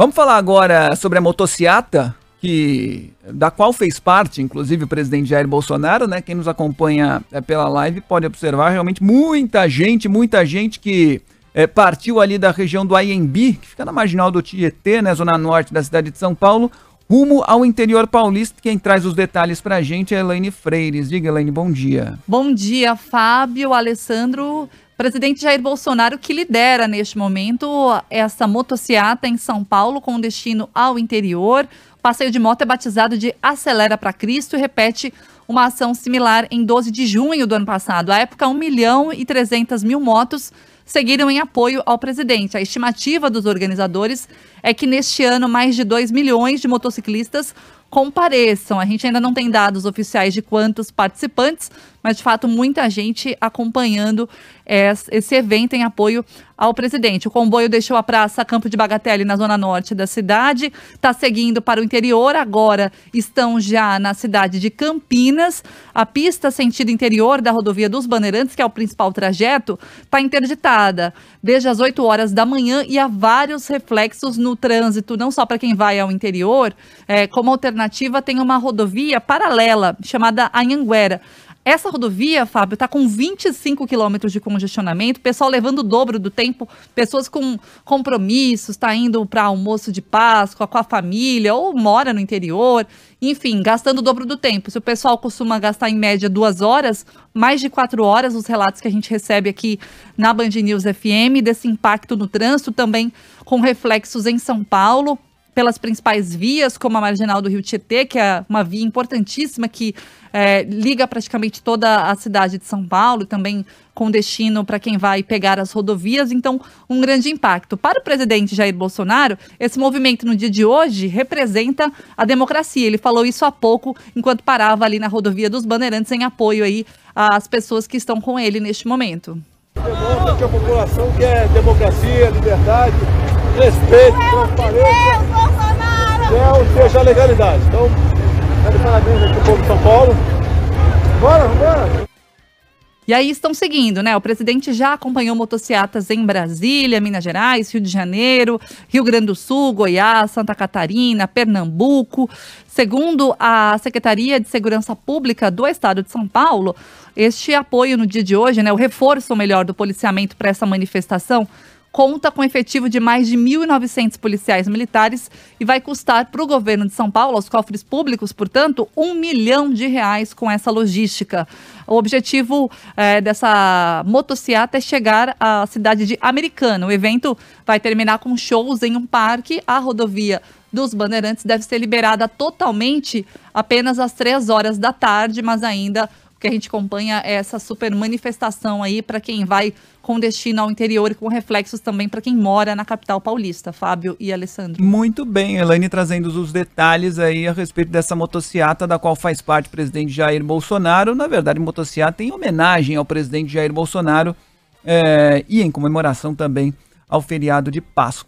Vamos falar agora sobre a motociata, que, da qual fez parte, inclusive, o presidente Jair Bolsonaro, né? Quem nos acompanha é, pela live pode observar realmente muita gente, muita gente que é, partiu ali da região do Aiembi, que fica na marginal do Tietê, né? Zona norte da cidade de São Paulo, rumo ao interior paulista. Quem traz os detalhes para a gente é Elaine Freires. Diga, Elaine, bom dia. Bom dia, Fábio, Alessandro. Presidente Jair Bolsonaro que lidera neste momento essa motociata em São Paulo com destino ao interior. O passeio de moto é batizado de Acelera para Cristo e repete uma ação similar em 12 de junho do ano passado. À época, 1 milhão e 300 mil motos seguiram em apoio ao presidente. A estimativa dos organizadores é que neste ano mais de 2 milhões de motociclistas compareçam. A gente ainda não tem dados oficiais de quantos participantes, mas de fato muita gente acompanhando esse evento em apoio ao presidente. O comboio deixou a Praça Campo de Bagatelle na zona norte da cidade, está seguindo para o interior, agora estão já na cidade de Campinas. A pista sentido interior da rodovia dos Bandeirantes, que é o principal trajeto, está interditada desde as 8 horas da manhã e há vários reflexos no trânsito, não só para quem vai ao interior, é, como alternativa alternativa tem uma rodovia paralela chamada Anhanguera. Essa rodovia, Fábio, está com 25 quilômetros de congestionamento, pessoal levando o dobro do tempo, pessoas com compromissos, está indo para almoço de Páscoa com a família ou mora no interior, enfim, gastando o dobro do tempo. Se o pessoal costuma gastar em média duas horas, mais de quatro horas, os relatos que a gente recebe aqui na Band News FM desse impacto no trânsito, também com reflexos em São Paulo pelas principais vias, como a marginal do Rio Tietê, que é uma via importantíssima que é, liga praticamente toda a cidade de São Paulo, também com destino para quem vai pegar as rodovias, então um grande impacto. Para o presidente Jair Bolsonaro, esse movimento no dia de hoje representa a democracia. Ele falou isso há pouco, enquanto parava ali na rodovia dos Bandeirantes em apoio aí às pessoas que estão com ele neste momento. Demonstra que a população quer democracia, liberdade, respeito, é transparência. Deus, Bolsonaro! É seja a legalidade. Então, tá parabéns aqui ao povo de São Paulo. Bora, vambora! E aí estão seguindo, né? O presidente já acompanhou motocicletas em Brasília, Minas Gerais, Rio de Janeiro, Rio Grande do Sul, Goiás, Santa Catarina, Pernambuco. Segundo a Secretaria de Segurança Pública do Estado de São Paulo, este apoio no dia de hoje, né, o reforço melhor do policiamento para essa manifestação conta com efetivo de mais de 1.900 policiais militares e vai custar para o governo de São Paulo, aos cofres públicos, portanto, um milhão de reais com essa logística. O objetivo é, dessa motociata é chegar à cidade de Americana. O evento vai terminar com shows em um parque. A rodovia dos Bandeirantes deve ser liberada totalmente apenas às três horas da tarde, mas ainda que a gente acompanha é essa super manifestação aí para quem vai com destino ao interior e com reflexos também para quem mora na capital paulista, Fábio e Alessandro. Muito bem, Elaine trazendo os detalhes aí a respeito dessa motociata da qual faz parte o presidente Jair Bolsonaro. Na verdade, motociata em homenagem ao presidente Jair Bolsonaro é, e em comemoração também ao feriado de Páscoa.